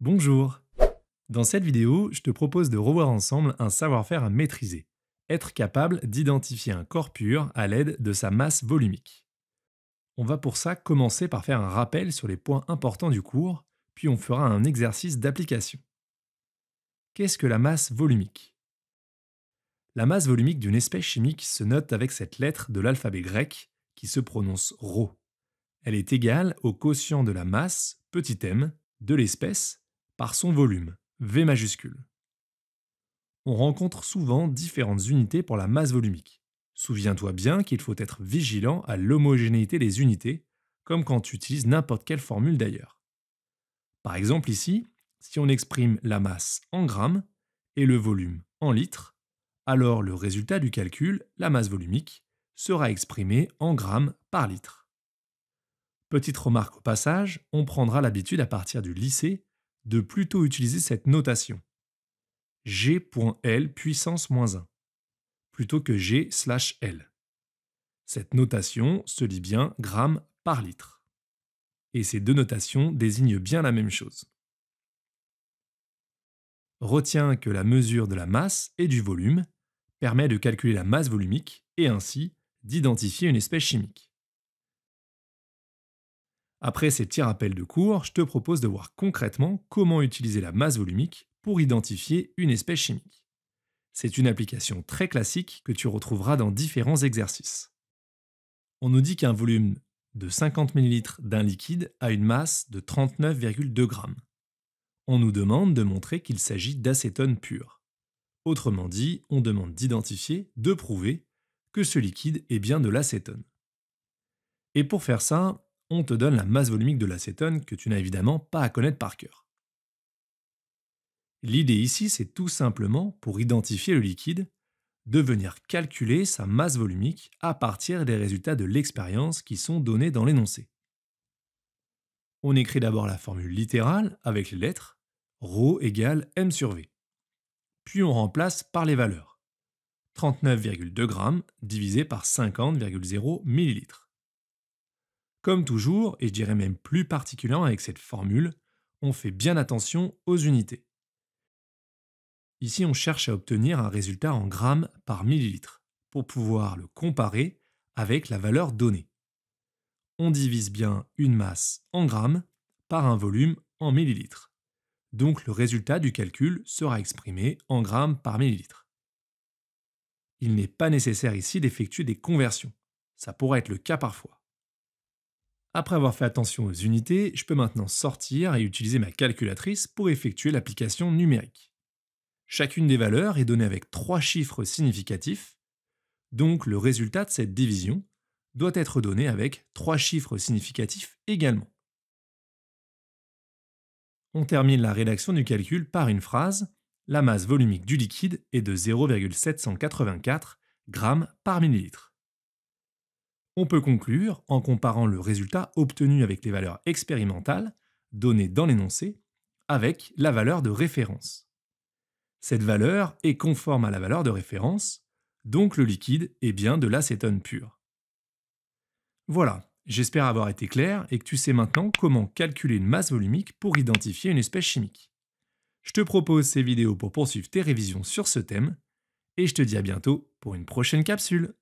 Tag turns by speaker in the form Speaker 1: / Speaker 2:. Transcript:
Speaker 1: Bonjour Dans cette vidéo, je te propose de revoir ensemble un savoir-faire à maîtriser, être capable d'identifier un corps pur à l'aide de sa masse volumique. On va pour ça commencer par faire un rappel sur les points importants du cours, puis on fera un exercice d'application. Qu'est-ce que la masse volumique La masse volumique d'une espèce chimique se note avec cette lettre de l'alphabet grec qui se prononce ρ. Elle est égale au quotient de la masse, petit m, de l'espèce, par son volume, V majuscule. On rencontre souvent différentes unités pour la masse volumique. Souviens-toi bien qu'il faut être vigilant à l'homogénéité des unités, comme quand tu utilises n'importe quelle formule d'ailleurs. Par exemple ici, si on exprime la masse en grammes et le volume en litres, alors le résultat du calcul, la masse volumique, sera exprimé en grammes par litre. Petite remarque au passage, on prendra l'habitude à partir du lycée de plutôt utiliser cette notation g.l puissance moins 1 plutôt que g slash l. Cette notation se lit bien gramme par litre. Et ces deux notations désignent bien la même chose. Retiens que la mesure de la masse et du volume permet de calculer la masse volumique et ainsi d'identifier une espèce chimique. Après ces petits rappels de cours, je te propose de voir concrètement comment utiliser la masse volumique pour identifier une espèce chimique. C'est une application très classique que tu retrouveras dans différents exercices. On nous dit qu'un volume de 50 ml d'un liquide a une masse de 39,2 g. On nous demande de montrer qu'il s'agit d'acétone pur. Autrement dit, on demande d'identifier, de prouver que ce liquide est bien de l'acétone. Et pour faire ça, on te donne la masse volumique de l'acétone que tu n'as évidemment pas à connaître par cœur. L'idée ici, c'est tout simplement, pour identifier le liquide, de venir calculer sa masse volumique à partir des résultats de l'expérience qui sont donnés dans l'énoncé. On écrit d'abord la formule littérale avec les lettres ρ égale m sur v. Puis on remplace par les valeurs. 39,2 g divisé par 50,0 ml. Comme toujours, et je dirais même plus particulièrement avec cette formule, on fait bien attention aux unités. Ici, on cherche à obtenir un résultat en grammes par millilitre pour pouvoir le comparer avec la valeur donnée. On divise bien une masse en grammes par un volume en millilitres. Donc le résultat du calcul sera exprimé en grammes par millilitre. Il n'est pas nécessaire ici d'effectuer des conversions. Ça pourrait être le cas parfois. Après avoir fait attention aux unités, je peux maintenant sortir et utiliser ma calculatrice pour effectuer l'application numérique. Chacune des valeurs est donnée avec trois chiffres significatifs, donc le résultat de cette division doit être donné avec trois chiffres significatifs également. On termine la rédaction du calcul par une phrase la masse volumique du liquide est de 0,784 g par millilitre. On peut conclure en comparant le résultat obtenu avec les valeurs expérimentales, données dans l'énoncé, avec la valeur de référence. Cette valeur est conforme à la valeur de référence, donc le liquide est bien de l'acétone pur. Voilà, j'espère avoir été clair et que tu sais maintenant comment calculer une masse volumique pour identifier une espèce chimique. Je te propose ces vidéos pour poursuivre tes révisions sur ce thème, et je te dis à bientôt pour une prochaine capsule.